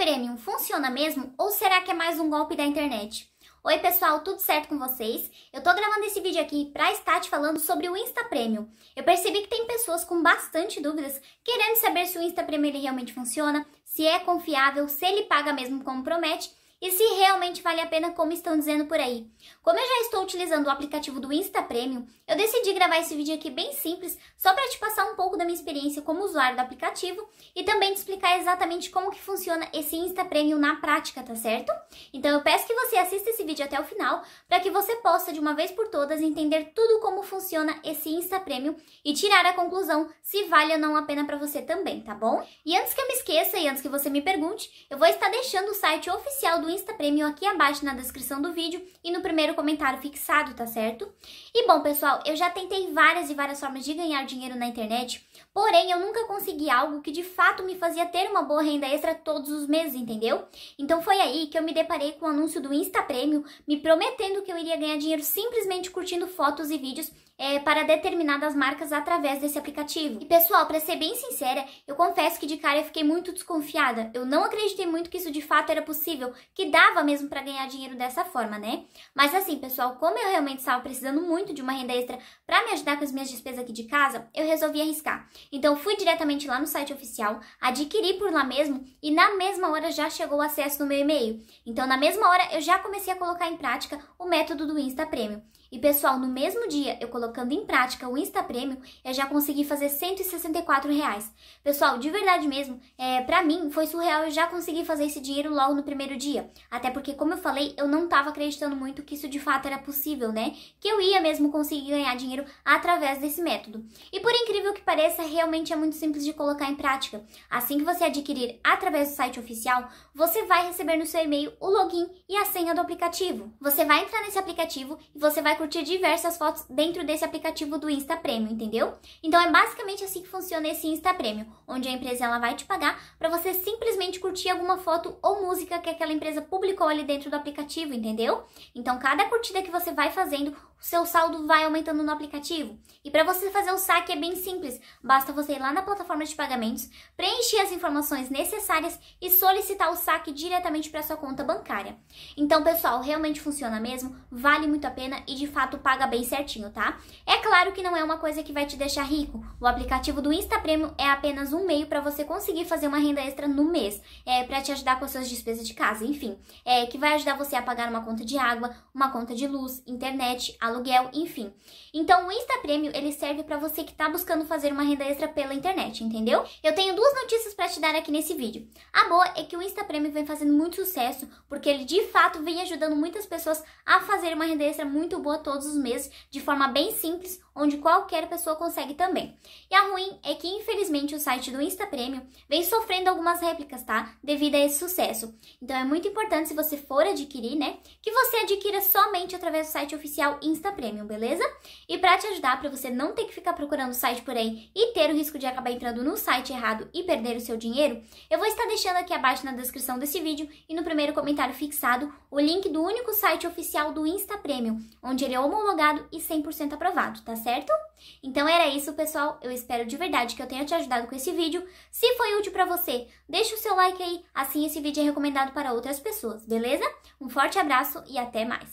Premium funciona mesmo ou será que é mais um golpe da internet? Oi pessoal, tudo certo com vocês? Eu tô gravando esse vídeo aqui pra estar te falando sobre o Insta Premium. Eu percebi que tem pessoas com bastante dúvidas querendo saber se o Insta Premium realmente funciona, se é confiável, se ele paga mesmo como promete e se realmente vale a pena como estão dizendo por aí. Como eu já estou utilizando o aplicativo do Insta Premium, eu decidi gravar esse vídeo aqui bem simples, só para te passar um pouco da minha experiência como usuário do aplicativo e também te explicar exatamente como que funciona esse Insta Premium na prática, tá certo? Então eu peço que você assista esse vídeo até o final, para que você possa de uma vez por todas entender tudo como funciona esse Insta Premium e tirar a conclusão se vale ou não a pena para você também, tá bom? E antes que eu me esqueça e antes que você me pergunte, eu vou estar deixando o site oficial do Insta Premium aqui abaixo na descrição do vídeo e no primeiro comentário fixado, tá certo? E bom, pessoal, eu já tentei várias e várias formas de ganhar dinheiro na internet, porém eu nunca consegui algo que de fato me fazia ter uma boa renda extra todos os meses, entendeu? Então foi aí que eu me deparei com o anúncio do Insta Premium me prometendo que eu iria ganhar dinheiro simplesmente curtindo fotos e vídeos é, para determinadas marcas através desse aplicativo. E pessoal, para ser bem sincera, eu confesso que de cara eu fiquei muito desconfiada. Eu não acreditei muito que isso de fato era possível, que dava mesmo para ganhar dinheiro dessa forma, né? Mas assim, pessoal, como eu realmente estava precisando muito de uma renda extra para me ajudar com as minhas despesas aqui de casa, eu resolvi arriscar. Então fui diretamente lá no site oficial, adquiri por lá mesmo e na mesma hora já chegou o acesso no meu e-mail. Então na mesma hora eu já comecei a colocar em prática o método do Insta Premium. E pessoal, no mesmo dia, eu colocando em prática o Insta Prêmio, eu já consegui fazer 164 reais. Pessoal, de verdade mesmo, é, pra mim foi surreal eu já conseguir fazer esse dinheiro logo no primeiro dia. Até porque, como eu falei, eu não tava acreditando muito que isso de fato era possível, né? Que eu ia mesmo conseguir ganhar dinheiro através desse método. E por incrível que pareça, realmente é muito simples de colocar em prática. Assim que você adquirir através do site oficial, você vai receber no seu e-mail o login e a senha do aplicativo. Você vai entrar nesse aplicativo e você vai curtir diversas fotos dentro desse aplicativo do Insta Premium, entendeu? Então é basicamente assim que funciona esse Insta Premium, onde a empresa ela vai te pagar para você simplesmente curtir alguma foto ou música que aquela empresa publicou ali dentro do aplicativo, entendeu? Então cada curtida que você vai fazendo, o seu saldo vai aumentando no aplicativo. E para você fazer o saque é bem simples, basta você ir lá na plataforma de pagamentos, preencher as informações necessárias e solicitar o saque diretamente para sua conta bancária. Então, pessoal, realmente funciona mesmo, vale muito a pena e de fato paga bem certinho, tá? É claro que não é uma coisa que vai te deixar rico. O aplicativo do Insta Premium é apenas um meio para você conseguir fazer uma renda extra no mês, é para te ajudar com as suas despesas de casa, enfim, é que vai ajudar você a pagar uma conta de água, uma conta de luz, internet, aluguel, enfim. Então, o Insta Premium ele serve para você que tá buscando fazer uma renda extra pela internet, entendeu? Eu tenho duas notícias para te dar aqui nesse vídeo. A boa é que o Insta Premium vem fazendo muito sucesso, porque ele de fato vem ajudando muitas pessoas a fazer uma renda extra muito boa todos os meses de forma bem simples, onde qualquer pessoa consegue também. E a ruim é que, infelizmente, o site do Insta Premium vem sofrendo algumas réplicas, tá? Devido a esse sucesso. Então é muito importante, se você for adquirir, né? Que você adquira somente através do site oficial Insta Premium, beleza? E para te ajudar, para você não ter que ficar procurando o site por aí e ter o risco de acabar entrando no site errado e perder o seu dinheiro, eu vou estar deixando aqui abaixo na descrição desse vídeo e no primeiro comentário fixado o link do único site oficial do Insta Premium, onde ele é homologado e 100% aprovado, tá certo? Então era isso, pessoal. Eu espero de verdade que eu tenha te ajudado com esse vídeo. Se foi útil para você, deixa o seu like aí, assim esse vídeo é recomendado para outras pessoas, beleza? Um forte abraço e até mais!